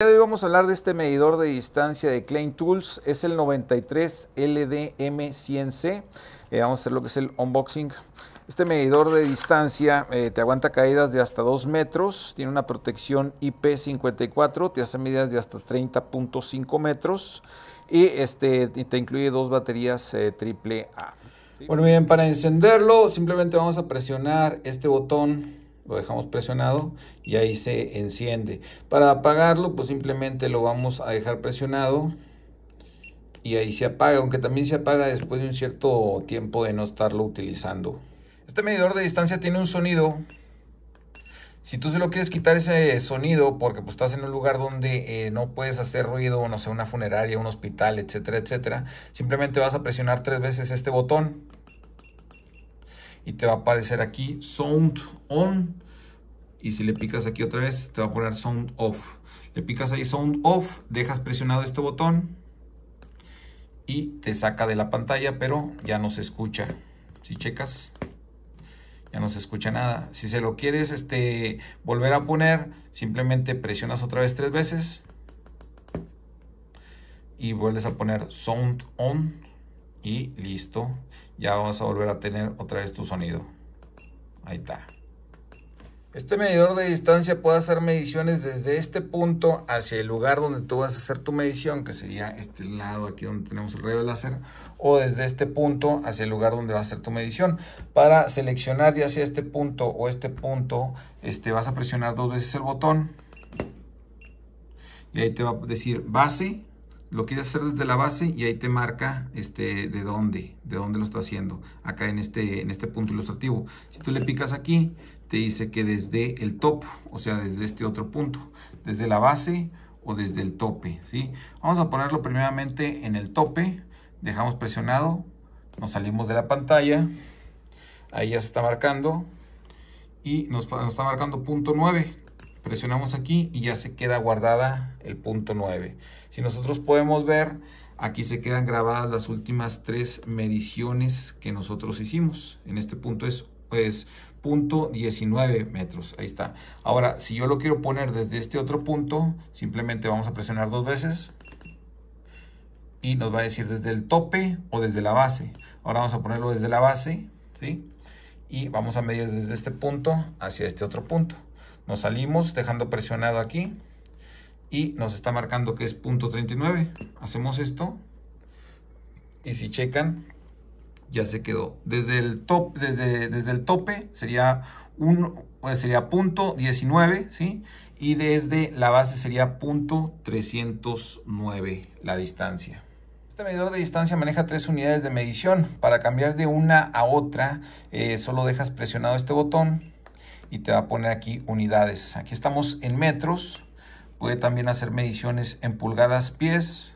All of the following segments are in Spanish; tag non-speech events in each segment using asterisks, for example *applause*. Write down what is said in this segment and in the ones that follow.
de hoy vamos a hablar de este medidor de distancia de Klein Tools, es el 93 LDM100C, eh, vamos a hacer lo que es el unboxing. Este medidor de distancia eh, te aguanta caídas de hasta 2 metros, tiene una protección IP54, te hace medidas de hasta 30.5 metros este, y te incluye dos baterías AAA. Eh, bueno, bien, para encenderlo simplemente vamos a presionar este botón lo dejamos presionado y ahí se enciende. Para apagarlo, pues simplemente lo vamos a dejar presionado y ahí se apaga, aunque también se apaga después de un cierto tiempo de no estarlo utilizando. Este medidor de distancia tiene un sonido. Si tú se lo quieres quitar ese sonido porque pues, estás en un lugar donde eh, no puedes hacer ruido, no sé, una funeraria, un hospital, etcétera, etcétera, simplemente vas a presionar tres veces este botón y te va a aparecer aquí sound on y si le picas aquí otra vez te va a poner sound off le picas ahí sound off dejas presionado este botón y te saca de la pantalla pero ya no se escucha si checas ya no se escucha nada si se lo quieres este volver a poner simplemente presionas otra vez tres veces y vuelves a poner sound on y listo. Ya vamos a volver a tener otra vez tu sonido. Ahí está. Este medidor de distancia puede hacer mediciones desde este punto hacia el lugar donde tú vas a hacer tu medición, que sería este lado aquí donde tenemos el rayo láser, o desde este punto hacia el lugar donde vas a hacer tu medición. Para seleccionar ya sea este punto o este punto, este, vas a presionar dos veces el botón y ahí te va a decir base, lo quieres hacer desde la base y ahí te marca este, de dónde, de dónde lo está haciendo, acá en este, en este punto ilustrativo. Si tú le picas aquí, te dice que desde el top, o sea, desde este otro punto, desde la base o desde el tope, ¿sí? Vamos a ponerlo primeramente en el tope, dejamos presionado, nos salimos de la pantalla, ahí ya se está marcando y nos, nos está marcando punto 9, Presionamos aquí y ya se queda guardada el punto 9. Si nosotros podemos ver, aquí se quedan grabadas las últimas tres mediciones que nosotros hicimos. En este punto es, pues, punto 19 metros. Ahí está. Ahora, si yo lo quiero poner desde este otro punto, simplemente vamos a presionar dos veces. Y nos va a decir desde el tope o desde la base. Ahora vamos a ponerlo desde la base, ¿sí? Y vamos a medir desde este punto hacia este otro punto. Nos salimos dejando presionado aquí y nos está marcando que es .39. Hacemos esto y si checan ya se quedó. Desde el, top, desde, el tope sería, un, eh, sería 19, ¿sí? Y desde la base sería punto 309 la distancia. Este medidor de distancia maneja tres unidades de medición. Para cambiar de una a otra, eh, solo dejas presionado este botón y te va a poner aquí unidades. Aquí estamos en metros. Puede también hacer mediciones en pulgadas pies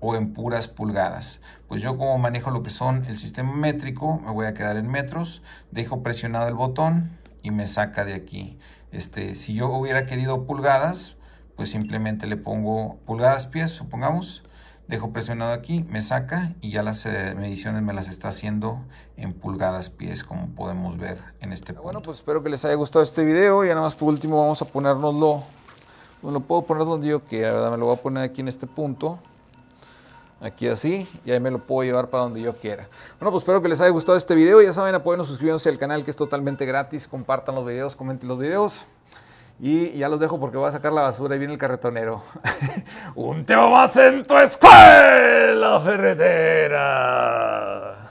o en puras pulgadas. Pues yo como manejo lo que son el sistema métrico, me voy a quedar en metros, dejo presionado el botón y me saca de aquí. Este, si yo hubiera querido pulgadas, pues simplemente le pongo pulgadas pies, supongamos, Dejo presionado aquí, me saca y ya las eh, mediciones me las está haciendo en pulgadas pies, como podemos ver en este ah, punto. Bueno, pues espero que les haya gustado este video. Y nada más por último vamos a ponernoslo, No lo puedo poner donde yo quiera, ¿verdad? Me lo voy a poner aquí en este punto. Aquí así, y ahí me lo puedo llevar para donde yo quiera. Bueno, pues espero que les haya gustado este video. Ya saben, apóyennos suscribiéndose al canal que es totalmente gratis. Compartan los videos, comenten los videos. Y ya los dejo porque voy a sacar la basura y viene el carretonero. *laughs* Un teo más en tu escuela ferretera.